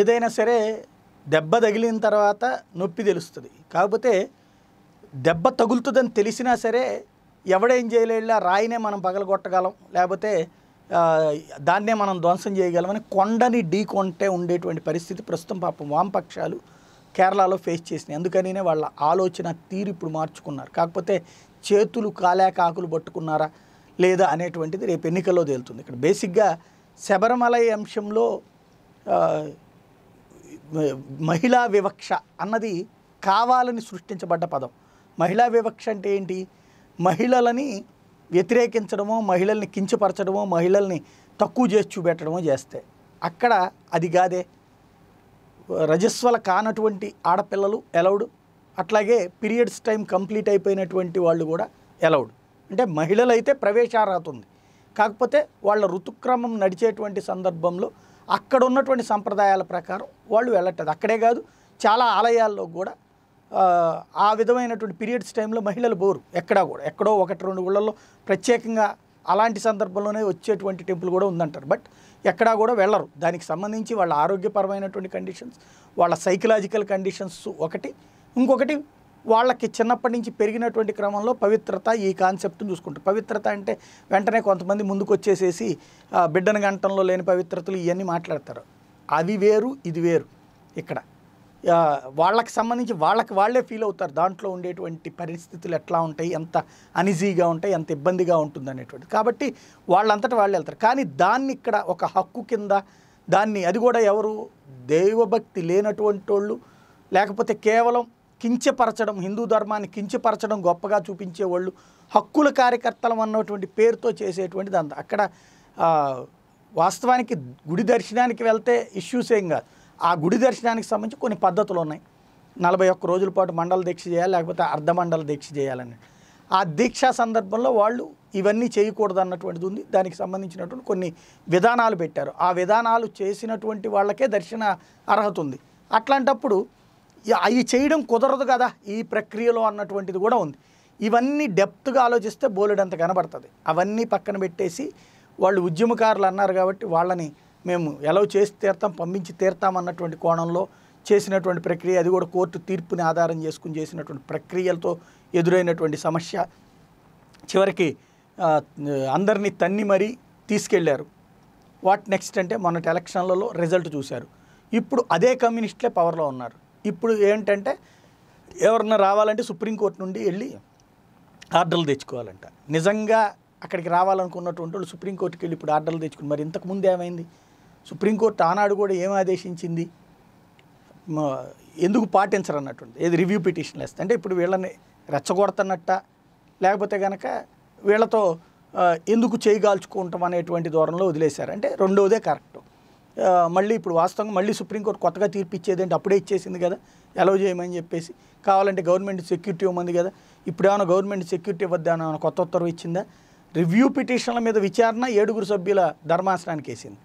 ఏదైనా సరే దెబ్బ తగిలిన తర్వాత నొప్పి తెలుస్తుంది కాకపోతే దెబ్బ తగులుతుందని తెలిసినా సరే ఎవడేం చేయలేళ్ళ రాయినే మనం పగలగొట్టగలం లేకపోతే దాన్నే మనం ధ్వంసం చేయగలమని కొండని ఢీకొంటే ఉండేటువంటి పరిస్థితి ప్రస్తుతం పాపం వామపక్షాలు కేరళలో ఫేస్ చేసినాయి అందుకనినే వాళ్ళ ఆలోచన తీరు ఇప్పుడు మార్చుకున్నారు కాకపోతే చేతులు కాలేకాకులు పట్టుకున్నారా లేదా అనేటువంటిది రేపు ఎన్నికల్లో తేలుతుంది ఇక్కడ బేసిక్గా శబరిమల అంశంలో మహిళా వివక్ష అన్నది కావాలని సృష్టించబడ్డ పదం మహిళా వివక్ష అంటే ఏంటి మహిళలని వ్యతిరేకించడమో మహిళల్ని కించపరచడమో మహిళల్ని తక్కువ చేసి చూపెట్టడమో చేస్తే అక్కడ అది కాదే రజస్వల కానటువంటి ఆడపిల్లలు ఎలౌడ్ అట్లాగే పీరియడ్స్ టైం కంప్లీట్ అయిపోయినటువంటి వాళ్ళు కూడా ఎలౌడ్ అంటే మహిళలైతే ప్రవేశార్హత కాకపోతే వాళ్ళ ఋతుక్రమం నడిచేటువంటి సందర్భంలో అక్కడ ఉన్నటువంటి సంప్రదాయాల ప్రకారం వాళ్ళు వెళ్ళట్టదు అక్కడే కాదు చాలా ఆలయాల్లో కూడా ఆ విధమైనటువంటి పీరియడ్స్ టైంలో మహిళలు బోరు ఎక్కడా కూడా ఎక్కడో ఒకటి రెండు ఊళ్ళల్లో ప్రత్యేకంగా అలాంటి సందర్భంలోనే వచ్చేటువంటి టెంపుల్ కూడా ఉందంటారు బట్ ఎక్కడా కూడా వెళ్ళరు దానికి సంబంధించి వాళ్ళ ఆరోగ్యపరమైనటువంటి కండిషన్స్ వాళ్ళ సైకలాజికల్ కండిషన్స్ ఒకటి ఇంకొకటి వాళ్ళకి చిన్నప్పటి నుంచి పెరిగినటువంటి క్రమంలో పవిత్రత ఈ కాన్సెప్ట్ని చూసుకుంటారు పవిత్రత అంటే వెంటనే కొంతమంది ముందుకు వచ్చేసేసి బిడ్డను గంటంలో లేని పవిత్రతలు ఇవన్నీ మాట్లాడతారు అవి వేరు ఇది వేరు ఇక్కడ వాళ్ళకి సంబంధించి వాళ్ళకి వాళ్ళే ఫీల్ అవుతారు దాంట్లో ఉండేటువంటి పరిస్థితులు ఎట్లా ఉంటాయి ఎంత అనిజీగా ఉంటాయి ఎంత ఇబ్బందిగా ఉంటుంది అనేటువంటి కాబట్టి వాళ్ళంతటా వాళ్ళు వెళ్తారు కానీ దాన్ని ఇక్కడ ఒక హక్కు కింద దాన్ని అది కూడా ఎవరు దైవభక్తి లేనటువంటి వాళ్ళు లేకపోతే కేవలం కించపరచడం హిందూ ధర్మాన్ని కించపరచడం గొప్పగా చూపించే వాళ్ళు హక్కుల కార్యకర్తలం అన్నటువంటి పేరుతో చేసేటువంటిది అంత అక్కడ వాస్తవానికి గుడి దర్శనానికి వెళ్తే ఇష్యూస్ ఏం కాదు ఆ గుడి దర్శనానికి సంబంధించి కొన్ని పద్ధతులు ఉన్నాయి నలభై ఒక్క రోజుల పాటు మండల దీక్ష చేయాలి లేకపోతే అర్ధమండల దీక్ష చేయాలని ఆ దీక్షా సందర్భంలో వాళ్ళు ఇవన్నీ చేయకూడదు అన్నటువంటిది ఉంది దానికి సంబంధించినటువంటి కొన్ని విధానాలు పెట్టారు ఆ విధానాలు చేసినటువంటి వాళ్ళకే దర్శన అర్హత ఉంది అట్లాంటప్పుడు అవి చేయడం కుదరదు కదా ఈ ప్రక్రియలో అన్నటువంటిది కూడా ఉంది ఇవన్నీ డెప్త్గా ఆలోచిస్తే బోలెడంత కనబడుతుంది అవన్నీ పక్కన పెట్టేసి వాళ్ళు ఉద్యమకారులు అన్నారు కాబట్టి వాళ్ళని మేము ఎలా చేసి తీర్తాం పంపించి తీర్తాం అన్నటువంటి కోణంలో చేసినటువంటి ప్రక్రియ అది కూడా కోర్టు తీర్పుని ఆధారం చేసుకుని చేసినటువంటి ప్రక్రియలతో ఎదురైనటువంటి సమస్య చివరికి అందరినీ తన్ని మరీ తీసుకెళ్లారు వాట్ నెక్స్ట్ అంటే మొన్నటి ఎలక్షన్లలో రిజల్ట్ చూశారు ఇప్పుడు అదే కమ్యూనిస్టులే పవర్లో ఉన్నారు ఇప్పుడు ఏంటంటే ఎవరన్నా రావాలంటే సుప్రీంకోర్టు నుండి వెళ్ళి ఆర్డర్లు తెచ్చుకోవాలంట నిజంగా అక్కడికి రావాలనుకున్నటువంటి వాళ్ళు సుప్రీంకోర్టుకి వెళ్ళి ఇప్పుడు ఆర్డర్లు తెచ్చుకుని మరి ఇంతకుముందు ఏమైంది సుప్రీంకోర్టు ఆనాడు కూడా ఏం ఆదేశించింది ఎందుకు పాటించరు అన్నట్టుంది ఏది రివ్యూ పిటిషన్ వేస్తే అంటే ఇప్పుడు వీళ్ళని రెచ్చగొడతన్నట్ట లేకపోతే కనుక వీళ్ళతో ఎందుకు చేయగాల్చుకుంటాం అనేటువంటి దూరంలో వదిలేశారు అంటే రెండవదే కరెక్ట్ మళ్ళీ ఇప్పుడు వాస్తవంగా మళ్ళీ సుప్రీంకోర్టు కొత్తగా తీర్పు ఇచ్చేదేంటి అప్పుడే ఇచ్చేసింది కదా ఎలవ్ చేయమని చెప్పేసి కావాలంటే గవర్నమెంట్ సెక్యూరిటీ ఇవ్వమంది కదా ఇప్పుడు ఏమైనా గవర్నమెంట్ సెక్యూరిటీ ఇవ్వద్దా అని కొత్త ఉత్తర్వు ఇచ్చిందా రివ్యూ పిటిషన్ల మీద విచారణ ఏడుగురు సభ్యుల ధర్మాసనానికి వేసింది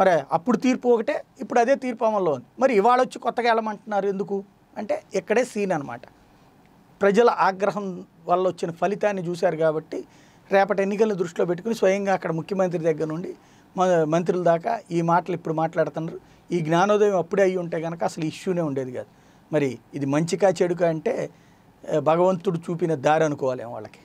మరి అప్పుడు తీర్పు ఒకటే ఇప్పుడు అదే తీర్పు అమల్లో ఉంది మరి ఇవాళ వచ్చి కొత్తగా వెళ్ళమంటున్నారు ఎందుకు అంటే ఇక్కడే సీన్ అనమాట ప్రజల ఆగ్రహం వల్ల వచ్చిన ఫలితాన్ని చూశారు కాబట్టి రేపటి ఎన్నికలను దృష్టిలో పెట్టుకుని స్వయంగా అక్కడ ముఖ్యమంత్రి దగ్గర నుండి మంత్రుల దాకా ఈ మాటలు ఇప్పుడు మాట్లాడుతున్నారు ఈ జ్ఞానోదయం అప్పుడే అయ్యి ఉంటే కనుక అసలు ఇష్యూనే ఉండేది కాదు మరి ఇది మంచికా చెడుకా అంటే భగవంతుడు చూపిన దారి అనుకోవాలి వాళ్ళకి